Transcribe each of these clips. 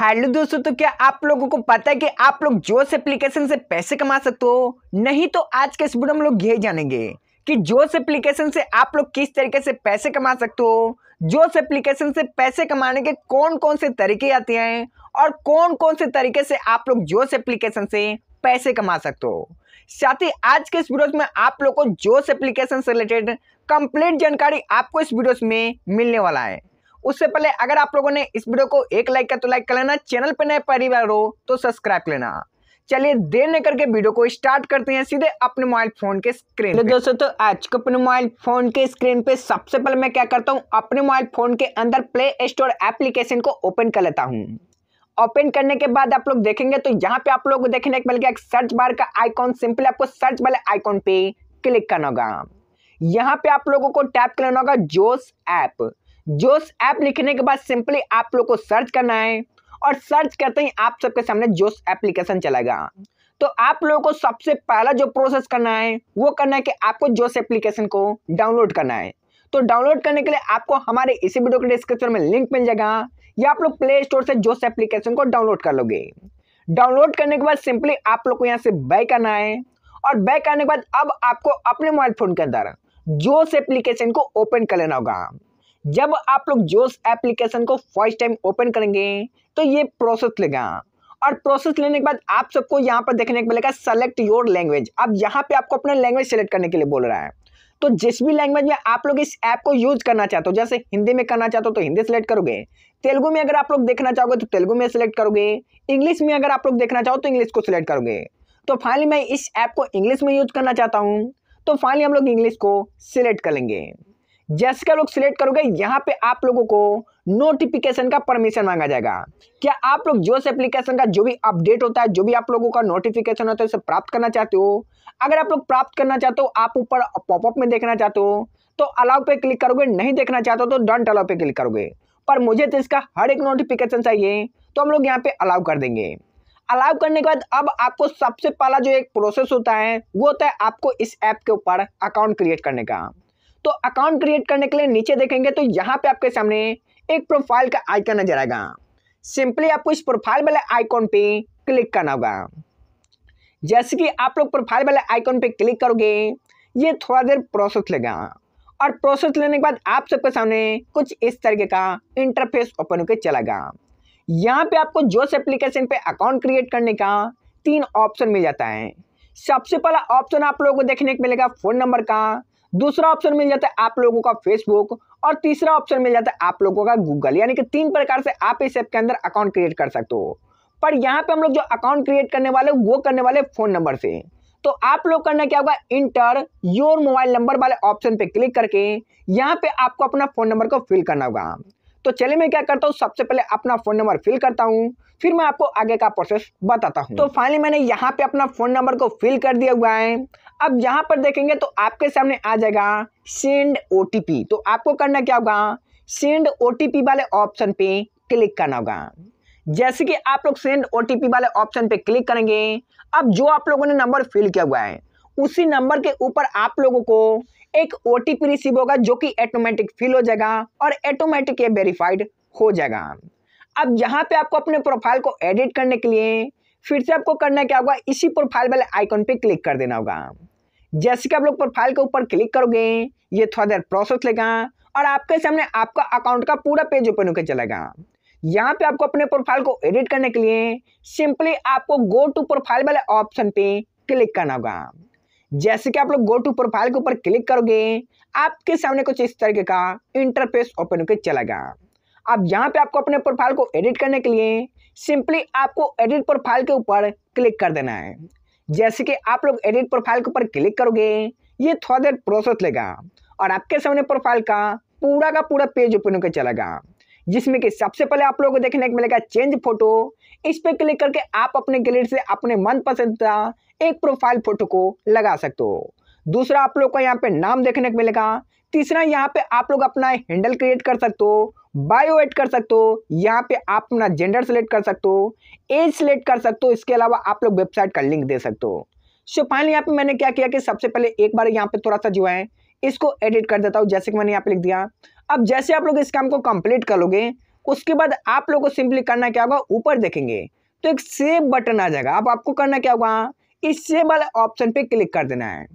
hello दोस्तों तो क्या आप लोगों को पता है कि आप लोग जोश एप्लीकेशन से पैसे कमा सकते हो नहीं तो आज के इस वीडियो में लोग ये जानेंगे कि जोश एप्लीकेशन से आप लोग किस तरीके से पैसे कमा सकते हो जोश एप्लीकेशन से पैसे कमाने के कौन कौन से तरीके आते हैं और कौन कौन से तरीके से आप लोग जोश एप्लीकेशन से पैसे कमा सकते हो साथ ही आज के इस वीडियो में आप लोग को जोश एप्लीकेशन से रिलेटेड कंप्लीट जानकारी आपको इस वीडियो में मिलने वाला है उससे पहले अगर आप लोगों ने इस वीडियो को एक लाइक का तो लाइक कर लेना चैनल पर नए परिवार हो तो सब्सक्राइब कर लेना चलिए देर न करके वीडियो को स्टार्ट करते हैं सीधे अपने मोबाइल फोन के स्क्रीन तो दोस्तों तो आज के अपने मोबाइल फोन के स्क्रीन पे सबसे पहले मैं क्या करता हूँ अपने मोबाइल फोन के अंदर प्ले स्टोर एप्लीकेशन को ओपन कर लेता हूँ ओपन करने के बाद आप लोग देखेंगे तो यहाँ पे आप लोग को देखने को मिल एक सर्च बार का आइकॉन सिंपली आपको सर्च वाले आइकॉन पे क्लिक करना होगा यहाँ पे आप लोगों को टैप करना होगा जोस ऐप जोश ऐप लिखने के बाद सिंपली आप लोग को सर्च करना है और सर्च करते ही आप सबके सामने जोश एप्लीकेशन चलेगा तो आप लोगों को सबसे पहला जो प्रोसेस करना है वो करना है कि आपको जोश एप्लीकेशन को डाउनलोड करना है तो डाउनलोड करने के लिए आपको हमारे इसी वीडियो के डिस्क्रिप्शन में लिंक मिल जाएगा या आप लोग प्ले स्टोर से जोश एप्लीकेशन को डाउनलोड कर लोगे डाउनलोड करने के बाद सिंपली आप लोग को यहाँ से बैक करना है और बैक करने के बाद अब आपको अपने मोबाइल फोन के अंदर जोश एप्लीकेशन को ओपन कर लेना होगा जब आप लोग जोश एप्लीकेशन को फर्स्ट टाइम ओपन करेंगे तो ये प्रोसेस लेगा और प्रोसेस लेने के बाद आप सबको यहाँ पर देखने को मिलेगा सेलेक्ट योर लैंग्वेज अब यहाँ पे आपको अपना लैंग्वेज सेलेक्ट करने के लिए बोल रहा है तो जिस भी लैंग्वेज में आप लोग इस ऐप को यूज करना चाहते हो जैसे हिंदी में करना चाहते हो तो हिंदी सेलेक्ट करोगे तेलुगु में अगर आप लोग देखना चाहोगे तो तेलुगु में सेलेक्ट करोगे इंग्लिश में अगर आप लोग देखना चाहो तो इंग्लिश को सिलेक्ट करोगे तो फाइनली मैं इस ऐप को इंग्लिश में यूज करना चाहता हूँ तो फाइनली हम लोग इंग्लिश को सिलेक्ट करेंगे जैसे का लोग सिलेक्ट करोगे यहाँ पे आप लोगों को नोटिफिकेशन का परमिशन मांगा जाएगा क्या आप लोग जो से एप्लीकेशन का जो भी अपडेट होता है जो भी आप लोगों का नोटिफिकेशन होता है उसे प्राप्त करना चाहते हो अगर आप लोग प्राप्त करना चाहते हो आप ऊपर पॉपअप में देखना चाहते हो तो अलाउ पे क्लिक करोगे नहीं देखना चाहते हो तो डंट अलाउ पे क्लिक करोगे पर मुझे तो इसका हर एक नोटिफिकेशन चाहिए तो हम लोग यहाँ पे अलाउ कर देंगे अलाउ करने के बाद अब आपको सबसे पहला जो एक प्रोसेस होता है वो होता है आपको इस ऐप के ऊपर अकाउंट क्रिएट करने का तो अकाउंट क्रिएट करने के लिए नीचे देखेंगे तो यहाँ पे आपके सामने एक प्रोफाइल का आइकन नजर आएगा सिंपली आपको इस प्रोफाइल वाले आइकॉन पे क्लिक करना होगा जैसे कि आप लोग प्रोफाइल वाले आइकॉन पे क्लिक करोगे ये थोड़ा देर प्रोसेस लेगा और प्रोसेस लेने के बाद आप सबके सामने कुछ इस तरीके का इंटरफेस ओपन होकर चलेगा यहाँ पे आपको जो एप्लीकेशन पे अकाउंट क्रिएट करने का तीन ऑप्शन मिल जाता है सबसे पहला ऑप्शन आप लोगों को देखने को मिलेगा फ़ोन नंबर का दूसरा ऑप्शन मिल जाता है आप लोगों का फेसबुक और तीसरा ऑप्शन मिल जाता है आप लोगों का गूगल यानी कि तीन प्रकार से आप इस ऐप के अंदर अकाउंट क्रिएट कर सकते हो पर यहाँ पे हम लोग जो अकाउंट क्रिएट करने वाले वो करने वाले फ़ोन नंबर से तो आप लोग करना क्या होगा इंटर योर मोबाइल नंबर वाले ऑप्शन पे क्लिक करके यहाँ पे आपको अपना फ़ोन नंबर को फिल करना होगा तो चले मैं क्या करता हूँ सबसे पहले अपना फ़ोन नंबर फिल करता हूँ फिर मैं आपको आगे का प्रोसेस बताता हूँ तो फाइनली मैंने यहाँ पे अपना फ़ोन नंबर को फिल कर दिया हुआ है अब यहाँ पर देखेंगे तो आपके सामने आ जाएगा सेंड ओ तो आपको करना क्या होगा सेंड ओ वाले ऑप्शन पे क्लिक करना होगा जैसे कि आप लोग सेंड ओ वाले ऑप्शन पे क्लिक करेंगे अब जो आप लोगों ने नंबर फिल किया हुआ है उसी नंबर के ऊपर आप लोगों को एक ओ रिसीव होगा जो कि ऑटोमेटिक फिल हो जाएगा और ऑटोमेटिक ये वेरीफाइड हो जाएगा अब यहाँ पे आपको अपने प्रोफाइल को एडिट करने के लिए फिर से आपको करना क्या होगा इसी प्रोफाइल वाले आइकॉन पे क्लिक कर देना होगा जैसे कि आप लोग प्रोफाइल के ऊपर क्लिक करोगे ये थोड़ा देर प्रोसेस लेगा और आपके सामने आपका अकाउंट का पूरा पेज ओपन होकर चलेगा यहाँ पे आपको अपने प्रोफाइल को एडिट करने के लिए सिंपली आपको गो टू प्रोफाइल वाले ऑप्शन पे क्लिक करना होगा जैसे कि आप लोग गो टू प्रोफाइल के ऊपर क्लिक करोगे आपके सामने कुछ इस तरीके का इंटरफेस ओपन होकर गया अब यहाँ पे आपको अपने प्रोफाइल को एडिट करने के लिए सिंपली आपको एडिट प्रोफाइल के ऊपर क्लिक कर देना है जैसे कि आप लोग एडिट प्रोफाइल के ऊपर क्लिक करोगे ये थोड़ा देर प्रोसेस लेगा और आपके सामने प्रोफाइल का पूरा का पूरा पेज ओपन होकर चलेगा जिसमें कि सबसे पहले आप लोगों को देखने को मिलेगा चेंज फोटो इस पर क्लिक करके आप अपने गैलरी से अपने मनपसंद का एक प्रोफाइल फोटो को लगा सकते हो दूसरा आप लोग का यहाँ पे नाम देखने को मिलेगा तीसरा यहाँ पे आप लोग अपना हैंडल क्रिएट कर सकते हो बायो एड कर सकते हो यहाँ पे आप अपना जेंडर सेलेक्ट कर सकते हो एज सेलेक्ट कर सकते हो इसके अलावा आप लोग वेबसाइट का लिंक दे सकते हो सो फाइनल यहाँ पे मैंने क्या किया कि सबसे पहले एक बार यहाँ पे थोड़ा सा जो है इसको एडिट कर देता हूँ जैसे कि मैंने यहाँ पे लिख दिया अब जैसे आप लोग इस काम को कंप्लीट कर लोगे उसके बाद आप लोग को सिंपली करना क्या होगा ऊपर देखेंगे तो एक सेव बटन आ जाएगा अब आप आपको करना क्या होगा इस सेव वाले ऑप्शन पे क्लिक कर देना है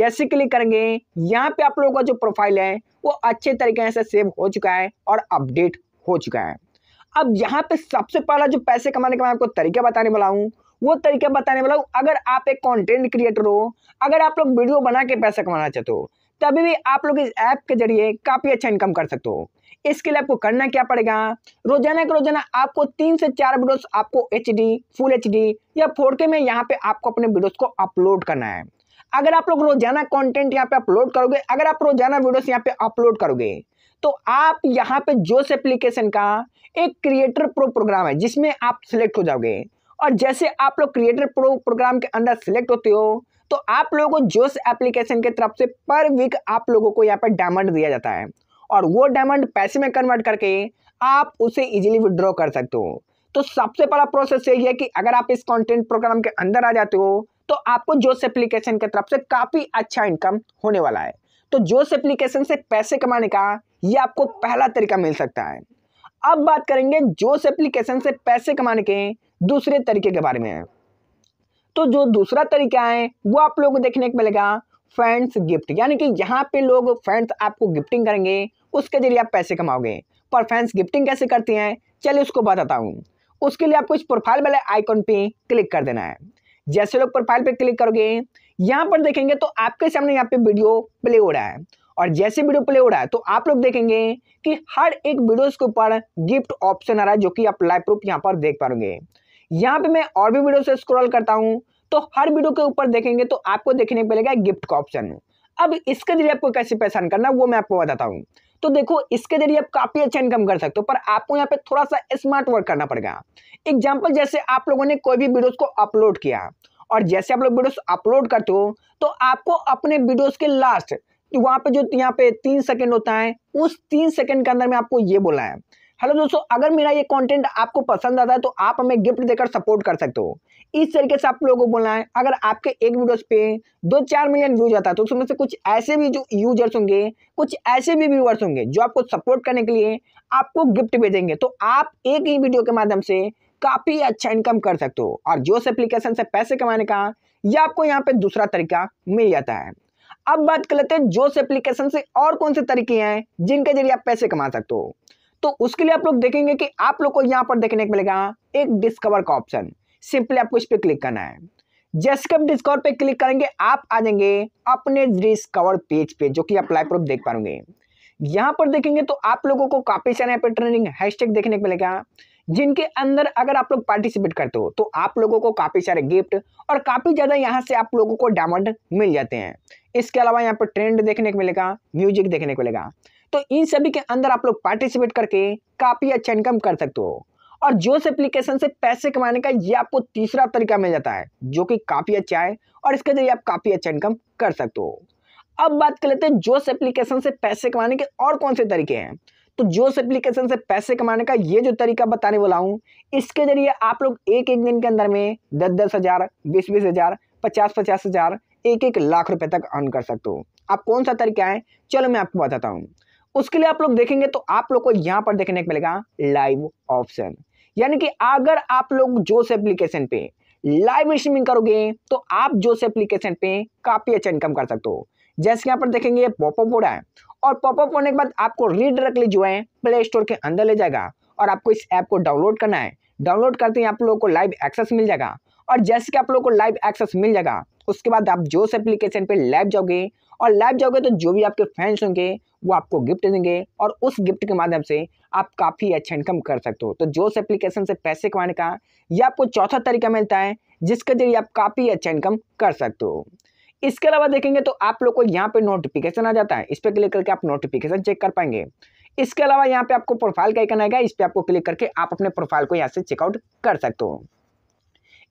जैसे क्लिक करेंगे यहाँ पे आप लोगों का जो प्रोफाइल है वो अच्छे तरीके से सेव हो चुका है और अपडेट हो चुका है अब यहाँ पे सबसे पहला जो पैसे कमाने का मैं आपको तरीका बताने वाला हूँ वो तरीका बताने वाला हूँ अगर आप एक कंटेंट क्रिएटर हो अगर आप लोग वीडियो बना के पैसा कमाना चाहते हो तभी भी आप लोग इस ऐप के जरिए काफ़ी अच्छा इनकम कर सकते हो इसके लिए आपको करना क्या पड़ेगा रोजाना के रोजाना आपको तीन से चार वीडियोस आपको एच फुल एच या फोर में यहाँ पे आपको अपने वीडियोस को अपलोड करना है अगर आप लोग रोजाना कंटेंट यहाँ पे अपलोड करोगे अगर आप रोजाना वीडियोस यहाँ पे अपलोड करोगे तो आप यहाँ पे जोश एप्लीकेशन का एक क्रिएटर प्रो प्रोग्राम है जिसमें आप सिलेक्ट हो जाओगे और जैसे आप लोग क्रिएटर प्रो प्रोग्राम के अंदर सिलेक्ट होते हो तो आप लोगों को जोश एप्लीकेशन के तरफ से पर वीक आप लोगों को यहाँ पर डायमंड दिया जाता है और वो डायमंड पैसे में कन्वर्ट करके आप उसे इजीली विड्रॉ कर सकते हो तो सबसे पहला प्रोसेस यही है कि अगर आप इस कंटेंट प्रोग्राम के अंदर आ जाते हो तो आपको जोस एप्लीकेशन की तरफ से काफ़ी अच्छा इनकम होने वाला है तो जोस एप्लीकेशन से पैसे कमाने का ये आपको पहला तरीका मिल सकता है अब बात करेंगे जोस एप्लीकेशन से पैसे कमाने के दूसरे तरीके के बारे में तो जो दूसरा तरीका है वो आप लोगों को देखने को मिलेगा फ्रेंड्स गिफ्ट यानी कि यहाँ पे लोग फ्रेंड्स आपको गिफ्टिंग करेंगे उसके जरिए आप पैसे कमाओगे पर फैंस गिफ्टिंग कैसे करती हैं चलिए उसको बताता हूँ उसके लिए आपको इस प्रोफाइल वाले आइकॉन पे क्लिक कर देना है जैसे लोग प्रोफाइल पे क्लिक करोगे यहाँ पर देखेंगे तो आपके सामने यहाँ पे वीडियो प्ले हो रहा है और जैसे वीडियो प्ले हो रहा है तो आप लोग देखेंगे कि हर एक वीडियोस के ऊपर गिफ्ट ऑप्शन आ रहा है जो कि आप लाइव प्रूफ यहाँ पर देख पाओगे यहाँ पे मैं और भी वीडियो से स्क्रॉल करता हूँ तो हर वीडियो के ऊपर देखेंगे तो आपको देखने को मिलेगा गिफ्ट का ऑप्शन अब इसके जरिए आपको कैसे पहचान करना वो मैं आपको बताता हूँ तो देखो इसके जरिए आप काफ़ी अच्छा इनकम कर सकते हो पर आपको यहाँ पे थोड़ा सा स्मार्ट वर्क करना पड़ेगा एग्जाम्पल जैसे आप लोगों ने कोई भी वीडियोज़ को अपलोड किया और जैसे आप लोग वीडियोस अपलोड करते हो तो आपको अपने वीडियोस के लास्ट वहां पे जो यहाँ पे तीन सेकंड होता है उस तीन सेकंड के अंदर में आपको ये बोला है हेलो दोस्तों अगर मेरा ये कंटेंट आपको पसंद आता है तो आप हमें गिफ्ट देकर सपोर्ट कर सकते हो इस तरीके से आप लोगों को बोलना है अगर आपके एक वीडियोस पे दो चार मिलियन व्यूज आता है तो उसमें से कुछ ऐसे भी जो यूजर्स होंगे कुछ ऐसे भी व्यूअर्स होंगे जो आपको सपोर्ट करने के लिए आपको गिफ्ट भेजेंगे तो आप एक ही वीडियो के माध्यम से काफ़ी अच्छा इनकम कर सकते हो और जोश एप्लीकेशन से पैसे कमाने का यह आपको यहाँ पर दूसरा तरीका मिल जाता है अब बात कर लेते हैं जोश एप्लीकेशन से और कौन से तरीके हैं जिनके जरिए आप पैसे कमा सकते हो तो उसके लिए आप लोग देखेंगे कि आप लोग को यहाँ पर देखने को मिलेगा एक डिस्कवर का ऑप्शन सिंपली आपको इस पर क्लिक करना है जैसे कि आप डिस्कवर पे क्लिक करेंगे आप आ जाएंगे अपने डिस्कवर पेज पे जो कि अप्लाई प्रूफ देख पाएंगे यहाँ पर देखेंगे तो आप लोगों को काफ़ी सारे यहाँ पे ट्रेंडिंग हैशटैग देखने को मिलेगा जिनके अंदर अगर आप लोग पार्टिसिपेट करते हो तो आप लोगों को काफ़ी सारे गिफ्ट और काफ़ी ज़्यादा यहाँ से आप लोगों को डायमंड मिल जाते हैं इसके अलावा यहाँ पर ट्रेंड देखने को मिलेगा म्यूजिक देखने को मिलेगा तो इन सभी के अंदर आप लोग पार्टिसिपेट करके काफ़ी अच्छा इनकम कर सकते हो और जोश एप्लीकेशन से पैसे कमाने का ये आपको तीसरा तरीका मिल जाता है जो कि काफ़ी अच्छा है और इसके जरिए आप काफ़ी अच्छा इनकम कर सकते हो अब बात कर लेते हैं जोश एप्लीकेशन से पैसे कमाने के और कौन से तरीके हैं तो जोश एप्लीकेशन से पैसे कमाने का ये जो तरीका बताने वाला हूँ इसके जरिए आप लोग एक एक दिन के अंदर में दस दस हज़ार बीस बीस हज़ार पचास पचास हज़ार एक एक लाख रुपए तक अर्न कर सकते हो आप कौन सा तरीका है चलो मैं आपको बताता हूँ उसके लिए आप लोग देखेंगे तो आप लोग को यहाँ पर देखने को मिलेगा लाइव ऑप्शन यानी कि अगर आप लोग जो से एप्लीकेशन पे लाइव स्ट्रीमिंग करोगे तो आप जो से एप्लीकेशन पे काफ़ी अच्छा इनकम कर सकते हो जैसे यहाँ पर देखेंगे पॉपअप हो रहा है और पॉपअप होने के बाद आपको रीडायरेक्टली जो है प्ले स्टोर के अंदर ले जाएगा और आपको इस ऐप को डाउनलोड करना है डाउनलोड करते ही आप लोगों को लाइव एक्सेस मिल जाएगा और जैसे कि आप लोगों को लाइव एक्सेस मिल जाएगा उसके बाद आप जो उस एप्लीकेशन पर लाइव जाओगे और लाइव जाओगे तो जो भी आपके फैंस होंगे वो आपको गिफ्ट देंगे और उस गिफ्ट के माध्यम से आप काफ़ी अच्छा इनकम कर सकते हो तो जो उस एप्लीकेशन से पैसे कमाने का यह आपको चौथा तरीका मिलता है जिसके जरिए आप काफ़ी अच्छा इनकम कर सकते हो इसके अलावा देखेंगे तो आप लोग को यहाँ पे नोटिफिकेशन आ जाता है इस पर क्लिक करके आप नोटिफिकेशन चेक कर पाएंगे इसके अलावा यहाँ पे आपको प्रोफाइल का आइकन आएगा इस पर आपको क्लिक करके आप अपने प्रोफाइल को यहाँ से चेकआउट कर सकते हो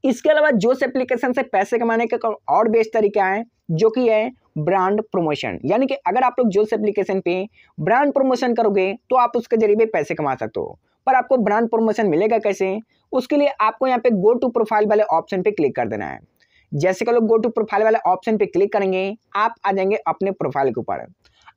इसके अलावा जोश एप्लीकेशन से पैसे कमाने के और बेस्ट तरीका है जो कि है ब्रांड प्रमोशन यानी कि अगर आप लोग जोश एप्लीकेशन पे ब्रांड प्रमोशन करोगे तो आप उसके जरिए पैसे कमा सकते हो पर आपको ब्रांड प्रमोशन मिलेगा कैसे उसके लिए आपको यहाँ पे गो टू प्रोफाइल वाले ऑप्शन पे क्लिक कर देना है जैसे कि लोग गो टू प्रोफाइल वाले ऑप्शन पे क्लिक करेंगे आप आ जाएंगे अपने प्रोफाइल के ऊपर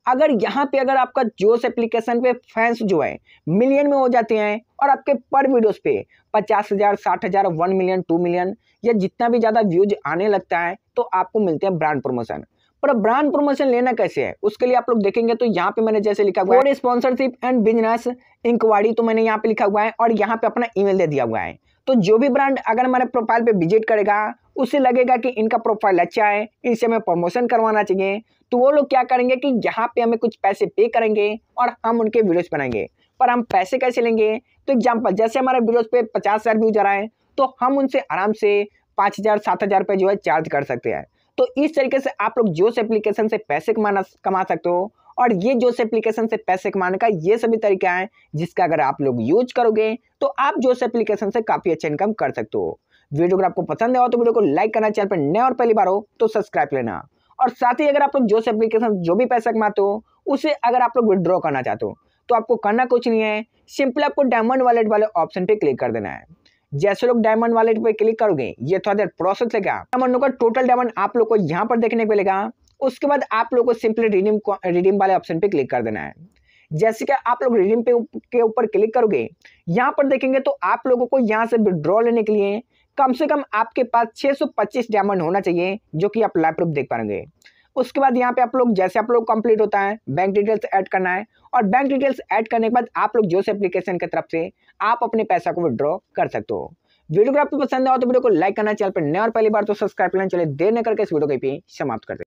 अगर यहाँ पे अगर आपका जोश एप्लीकेशन पे फैंस जो है मिलियन में हो जाते हैं और आपके पर वीडियोस पे पचास हज़ार साठ हज़ार वन मिलियन टू मिलियन या जितना भी ज़्यादा व्यूज आने लगता है तो आपको मिलते हैं ब्रांड प्रमोशन पर ब्रांड प्रमोशन लेना कैसे है उसके लिए आप लोग देखेंगे तो यहाँ पे मैंने जैसे लिखा हुआ है स्पॉन्सरशिप एंड बिजनेस इंक्वायरी तो मैंने यहाँ पे लिखा हुआ है और यहाँ पे अपना ईमेल दे दिया हुआ है तो जो भी ब्रांड अगर हमारे प्रोफाइल पे विजिट करेगा उससे लगेगा कि इनका प्रोफाइल अच्छा है इनसे हमें प्रमोशन करवाना चाहिए तो वो लोग क्या करेंगे कि यहाँ पे हमें कुछ पैसे पे करेंगे और हम उनके वीडियोस बनाएंगे पर हम पैसे कैसे लेंगे तो एग्जाम्पल जैसे हमारे वीडियोस पे पचास हज़ार व्यूज आ रहा है तो हम उनसे आराम से पाँच हज़ार सात हज़ार रुपये जो है चार्ज कर सकते हैं तो इस तरीके से आप लोग जोश एप्लीकेशन से पैसे कमाना कमा सकते हो और ये जोश एप्लीकेशन से पैसे कमाने का ये सभी तरीका है जिसका अगर आप लोग यूज करोगे तो आप जोश एप्लीकेशन से काफ़ी अच्छा इनकम कर सकते हो वीडियो अगर आपको पसंद आया हो तो वीडियो को लाइक करना चैनल पर नए और पहली बार हो तो सब्सक्राइब लेना और साथ ही अगर आप लोग जो से एप्लीकेशन जो भी पैसा कमाते हो उसे अगर आप लोग विड्रॉ करना चाहते हो तो आपको करना कुछ नहीं है सिंपल आपको डायमंड वॉलेट वाले ऑप्शन पर क्लिक कर देना है जैसे लोग डायमंड वॉलेट पर क्लिक करोगे ये थोड़ा देर प्रोसेस लेगा डायमंडों का टोटल डायमंड आप लोग को यहाँ पर देखने को मिलेगा उसके बाद आप लोग को सिंपली रिडीम रिडीम वाले ऑप्शन पर क्लिक कर देना है जैसे कि आप लोग रिडीम पे के ऊपर क्लिक करोगे यहाँ पर देखेंगे तो आप लोगों को यहाँ से विड्रॉ लेने के लिए कम से कम आपके पास 625 डायमंड होना चाहिए जो कि आप प्रूफ देख पाएंगे उसके बाद यहाँ पे आप लोग जैसे आप लोग कंप्लीट होता है बैंक डिटेल्स ऐड करना है और बैंक डिटेल्स ऐड करने के बाद आप लोग जोश एप्लीकेशन की तरफ से आप अपने पैसा को विड्रॉ कर सकते हो वीडियो को आपको पसंद आओ तो वीडियो को लाइक करना चैनल पर नए और पहली बार तो सब्सक्राइब करना चले देर न करके इस वीडियो को भी समाप्त कर